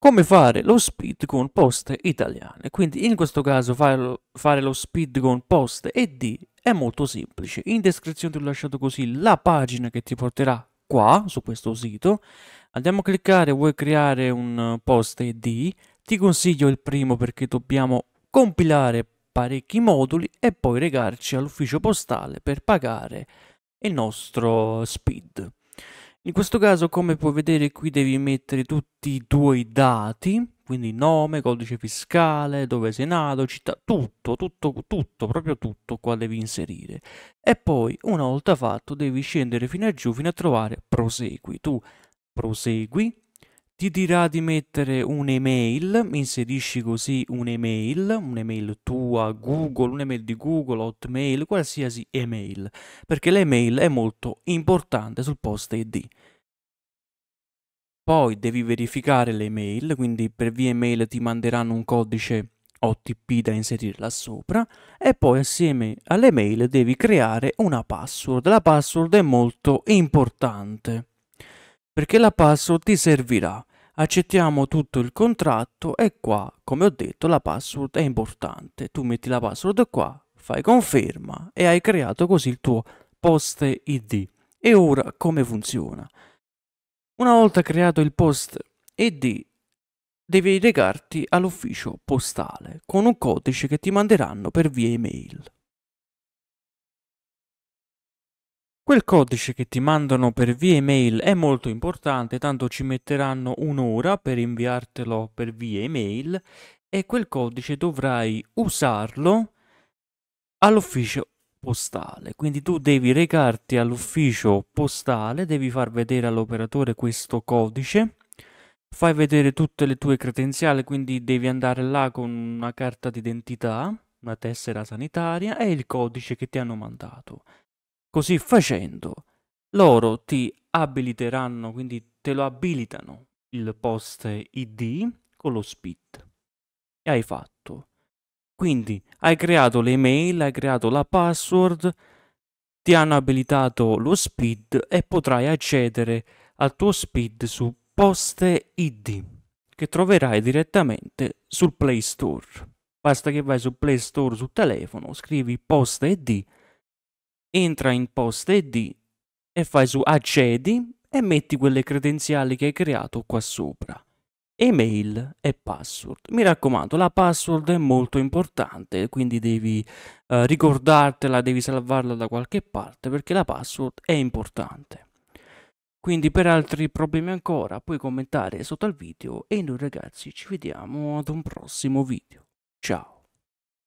come fare lo speed con poste italiane. Quindi in questo caso farlo, fare lo speed con poste ed è molto semplice. In descrizione ti ho lasciato così la pagina che ti porterà qua su questo sito. Andiamo a cliccare, vuoi creare un post ed Ti consiglio il primo perché dobbiamo compilare parecchi moduli e poi regarci all'ufficio postale per pagare il nostro speed. In questo caso, come puoi vedere qui, devi mettere tutti i tuoi dati, quindi nome, codice fiscale, dove sei nato, città, tutto, tutto, tutto, proprio tutto qua devi inserire. E poi, una volta fatto, devi scendere fino a giù, fino a trovare prosegui. Tu prosegui, ti dirà di mettere un'email, inserisci così un'email, un'email tua, Google, un'email di Google, Hotmail, qualsiasi email, perché l'email è molto importante sul post ID. Poi devi verificare l'email, quindi per via email ti manderanno un codice OTP da inserire là sopra e poi assieme all'email devi creare una password. La password è molto importante perché la password ti servirà. Accettiamo tutto il contratto e qua, come ho detto, la password è importante. Tu metti la password qua, fai conferma e hai creato così il tuo post id. E ora come funziona? Una volta creato il post id devi recarti all'ufficio postale con un codice che ti manderanno per via email. Quel codice che ti mandano per via email è molto importante, tanto ci metteranno un'ora per inviartelo per via email e quel codice dovrai usarlo all'ufficio postale. Quindi tu devi recarti all'ufficio postale, devi far vedere all'operatore questo codice, fai vedere tutte le tue credenziali, quindi devi andare là con una carta d'identità, una tessera sanitaria e il codice che ti hanno mandato. Così facendo, loro ti abiliteranno, quindi te lo abilitano il post ID con lo speed. E hai fatto. Quindi hai creato l'email, hai creato la password, ti hanno abilitato lo speed e potrai accedere al tuo speed su Poste ID che troverai direttamente sul Play Store. Basta che vai su Play Store sul telefono, scrivi Poste ID entra in posta id e fai su accedi e metti quelle credenziali che hai creato qua sopra. Email e password. Mi raccomando, la password è molto importante, quindi devi eh, ricordartela, devi salvarla da qualche parte perché la password è importante. Quindi per altri problemi ancora puoi commentare sotto al video e noi ragazzi ci vediamo ad un prossimo video. Ciao!